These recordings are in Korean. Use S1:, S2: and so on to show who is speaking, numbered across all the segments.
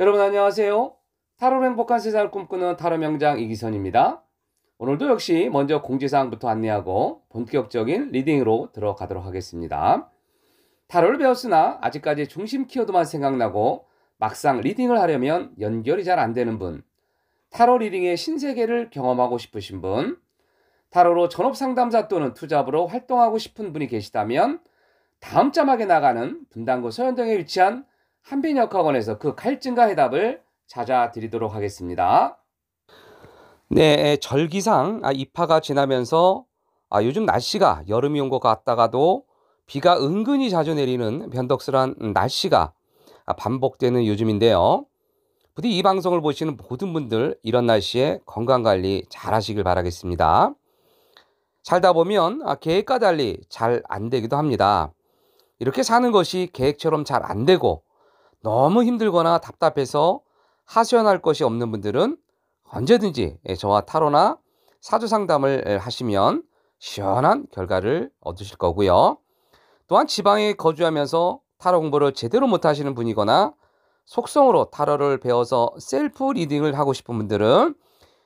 S1: 여러분 안녕하세요. 타로 행복한 세상을 꿈꾸는 타로 명장 이기선입니다. 오늘도 역시 먼저 공지사항부터 안내하고 본격적인 리딩으로 들어가도록 하겠습니다. 타로를 배웠으나 아직까지 중심 키워드만 생각나고 막상 리딩을 하려면 연결이 잘 안 되는 분, 타로 리딩의 신세계를 경험하고 싶으신 분, 타로로 전업 상담사 또는 투잡으로 활동하고 싶은 분이 계시다면 다음 자막에 나가는 분당구 서현동에 위치한 한빈역학원에서 그 칼증과 해답을 찾아드리도록 하겠습니다. 네, 절기상 아, 입하가 지나면서 아, 요즘 날씨가 여름이 온 것 같다가도 비가 은근히 자주 내리는 변덕스러운 날씨가 아, 반복되는 요즘인데요. 부디 이 방송을 보시는 모든 분들 이런 날씨에 건강관리 잘 하시길 바라겠습니다. 살다 보면 아, 계획과 달리 잘 안 되기도 합니다. 이렇게 사는 것이 계획처럼 잘 안 되고 너무 힘들거나 답답해서 하소연할 것이 없는 분들은 언제든지 예, 저와 타로나 사주 상담을 예, 하시면 시원한 결과를 얻으실 거고요. 또한 지방에 거주하면서 타로 공부를 제대로 못 하시는 분이거나 속성으로 타로를 배워서 셀프 리딩을 하고 싶은 분들은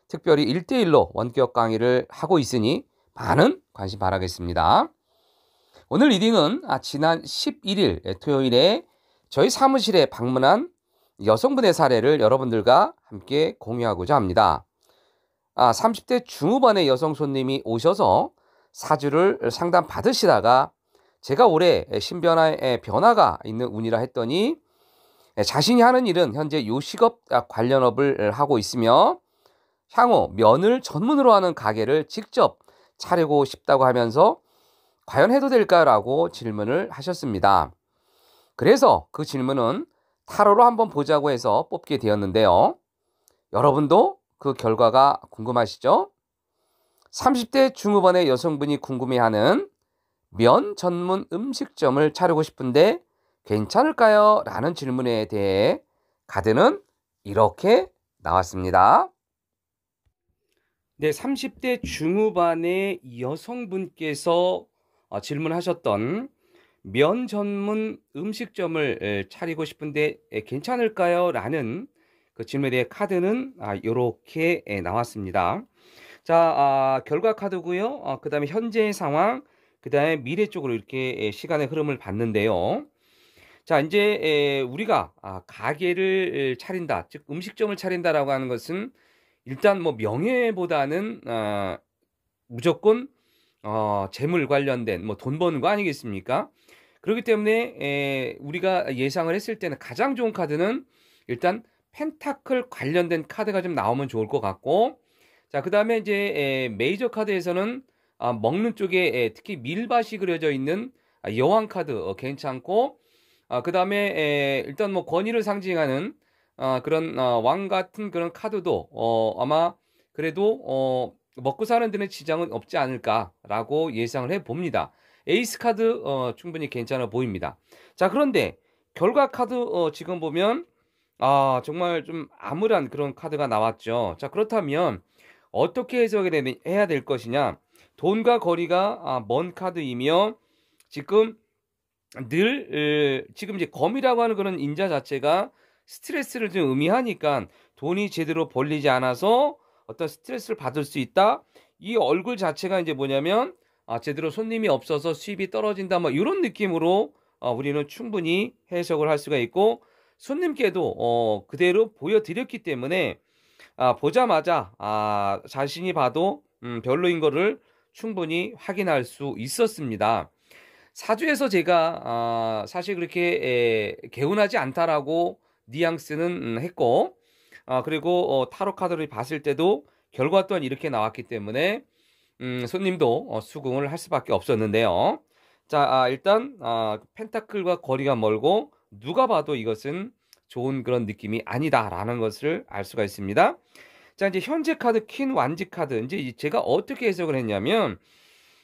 S1: 특별히 1대1로 원격 강의를 하고 있으니 많은 관심 바라겠습니다. 오늘 리딩은 아, 지난 11일 예, 토요일에 저희 사무실에 방문한 여성분의 사례를 여러분들과 함께 공유하고자 합니다. 아, 30대 중후반의 여성 손님이 오셔서 사주를 상담 받으시다가 제가 올해 신변화의 변화가 있는 운이라 했더니 자신이 하는 일은 현재 요식업 관련 업을 하고 있으며 향후 면을 전문으로 하는 가게를 직접 차리고 싶다고 하면서 과연 해도 될까라고 질문을 하셨습니다. 그래서 그 질문은 타로로 한번 보자고 해서 뽑게 되었는데요. 여러분도 그 결과가 궁금하시죠? 30대 중후반의 여성분이 궁금해하는 면 전문 음식점을 차리고 싶은데 괜찮을까요? 라는 질문에 대해 가드는 이렇게 나왔습니다. 네, 30대 중후반의 여성분께서 어, 질문하셨던 면 전문 음식점을 차리고 싶은데 괜찮을까요? 라는 그 질문에 대해 카드는 이렇게 아, 나왔습니다. 자, 아, 결과 카드고요. 어, 그 다음에 현재의 상황, 그 다음에 미래 쪽으로 이렇게 시간의 흐름을 봤는데요. 자, 이제 우리가 아, 가게를 차린다, 즉 음식점을 차린다라고 하는 것은 일단 뭐 명예보다는 아, 무조건 어, 재물 관련된 뭐 돈 버는 거 아니겠습니까? 그렇기 때문에 에, 우리가 예상을 했을 때는 가장 좋은 카드는 일단 펜타클 관련된 카드가 좀 나오면 좋을 것 같고 자그 다음에 이제 에, 메이저 카드에서는 아, 먹는 쪽에 에, 특히 밀밭이 그려져 있는 아, 여왕 카드 어, 괜찮고 아, 그 다음에 일단 뭐 권위를 상징하는 아, 그런 아, 왕 같은 그런 카드도 어, 아마 그래도 어, 먹고 사는 데는 지장은 없지 않을까라고 예상을 해봅니다. 에이스 카드 어, 충분히 괜찮아 보입니다. 자 그런데 결과 카드 어, 지금 보면 아 정말 좀 암울한 그런 카드가 나왔죠. 자 그렇다면 어떻게 해석을 해야 될 것이냐? 돈과 거리가 아, 먼 카드이며 지금 늘 으, 지금 이제 검이라고 하는 그런 인자 자체가 스트레스를 좀 의미하니까 돈이 제대로 벌리지 않아서 어떤 스트레스를 받을 수 있다. 이 얼굴 자체가 이제 뭐냐면 아, 제대로 손님이 없어서 수입이 떨어진다 뭐 이런 느낌으로 어, 우리는 충분히 해석을 할 수가 있고 손님께도 어, 그대로 보여드렸기 때문에 아, 보자마자 아, 자신이 봐도 음, 별로인 거를 충분히 확인할 수 있었습니다. 사주에서 제가 아, 사실 그렇게 에, 개운하지 않다라고 뉘앙스는 음, 했고 아, 그리고 어, 타로 카드를 봤을 때도 결과 또한 이렇게 나왔기 때문에 음, 손님도 어, 수긍을 할 수밖에 없었는데요. 자, 아, 일단 아, 펜타클과 거리가 멀고 누가 봐도 이것은 좋은 그런 느낌이 아니다라는 것을 알 수가 있습니다. 자, 이제 현재 카드, 퀸 완지 카드. 이제 제가 어떻게 해석을 했냐면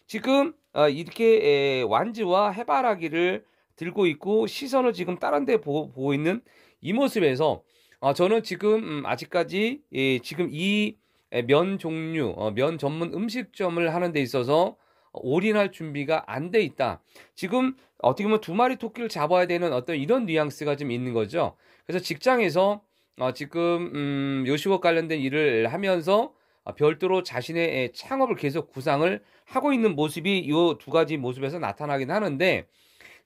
S1: 지금 어, 이렇게 에, 완지와 해바라기를 들고 있고 시선을 지금 다른 데 보, 보고 있는 이 모습에서 어, 저는 지금 음, 아직까지 예, 지금 이 예, 면 종류, 어, 면 전문 음식점을 하는 데 있어서 올인할 준비가 안 돼 있다. 지금 어떻게 보면 두 마리 토끼를 잡아야 되는 어떤 이런 뉘앙스가 좀 있는 거죠. 그래서 직장에서 어, 지금 음, 요식업 관련된 일을 하면서 어, 별도로 자신의 예, 창업을 계속 구상을 하고 있는 모습이 이 두 가지 모습에서 나타나긴 하는데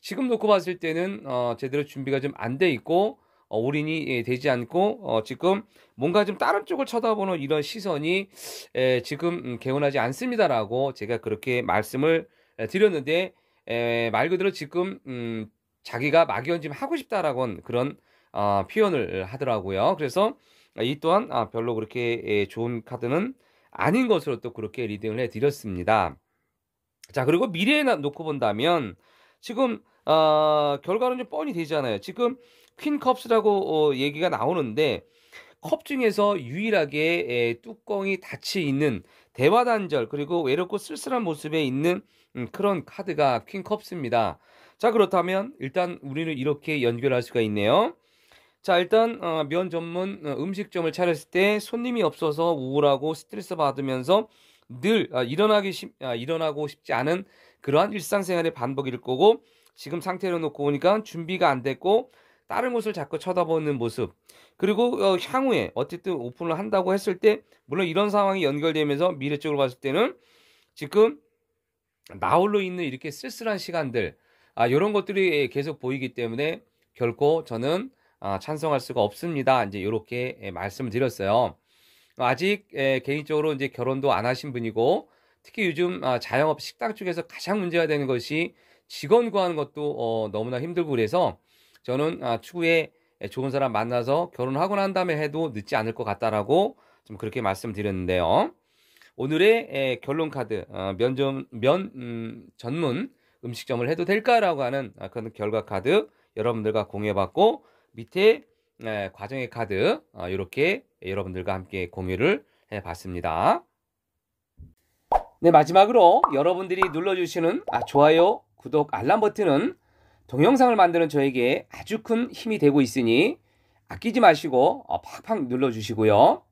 S1: 지금 놓고 봤을 때는 어, 제대로 준비가 좀 안 돼 있고 어, 올인이 예, 되지 않고 어, 지금 뭔가 좀 다른 쪽을 쳐다보는 이런 시선이 에, 지금 음, 개운하지 않습니다라고 제가 그렇게 말씀을 드렸는데 에, 말 그대로 지금 음, 자기가 막연 좀 하고 싶다라고 그런 어, 표현을 하더라고요. 그래서 이 또한 아, 별로 그렇게 에, 좋은 카드는 아닌 것으로 또 그렇게 리딩을 해드렸습니다. 자 그리고 미래에 놓고 본다면 지금 어, 결과는 좀 뻔히 되잖아요. 지금 퀸컵스라고 어, 얘기가 나오는데 컵 중에서 유일하게 에, 뚜껑이 닫혀 있는 대화단절 그리고 외롭고 쓸쓸한 모습에 있는 음, 그런 카드가 퀸컵스입니다. 자 그렇다면 일단 우리는 이렇게 연결할 수가 있네요. 자 일단 어, 면 전문 어, 음식점을 차렸을 때 손님이 없어서 우울하고 스트레스 받으면서 늘 아, 일어나기 쉽, 아, 일어나고 싶지 않은 그러한 일상생활의 반복일 거고 지금 상태로 놓고 보니까 준비가 안 됐고 다른 곳을 자꾸 쳐다보는 모습 그리고 어, 향후에 어쨌든 오픈을 한다고 했을 때 물론 이런 상황이 연결되면서 미래 쪽으로 봤을 때는 지금 나홀로 있는 이렇게 쓸쓸한 시간들 아 이런 것들이 계속 보이기 때문에 결코 저는 아, 찬성할 수가 없습니다. 이제 이렇게 예, 말씀을 드렸어요. 아직 예, 개인적으로 이제 결혼도 안 하신 분이고 특히 요즘 아, 자영업 식당 쪽에서 가장 문제가 되는 것이 직원 구하는 것도 어, 너무나 힘들고 그래서 저는 아, 추후에 좋은 사람 만나서 결혼하고 난 다음에 해도 늦지 않을 것 같다라고 좀 그렇게 말씀드렸는데요. 오늘의 에, 결론 카드 어, 면점 면 음, 전문 음식점을 해도 될까라고 하는 아, 그런 결과 카드 여러분들과 공유해봤고 밑에 에, 과정의 카드 어, 이렇게 여러분들과 함께 공유를 해봤습니다. 네 마지막으로 여러분들이 눌러주시는 아, 좋아요, 구독, 알람 버튼은 동영상을 만드는 저에게 아주 큰 힘이 되고 있으니 아끼지 마시고 어, 팍팍 눌러주시고요.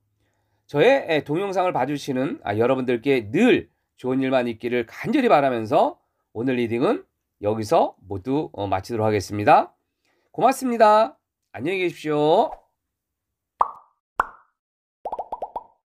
S1: 저의 동영상을 봐주시는 아, 여러분들께 늘 좋은 일만 있기를 간절히 바라면서 오늘 리딩은 여기서 모두 어, 마치도록 하겠습니다. 고맙습니다. 안녕히 계십시오.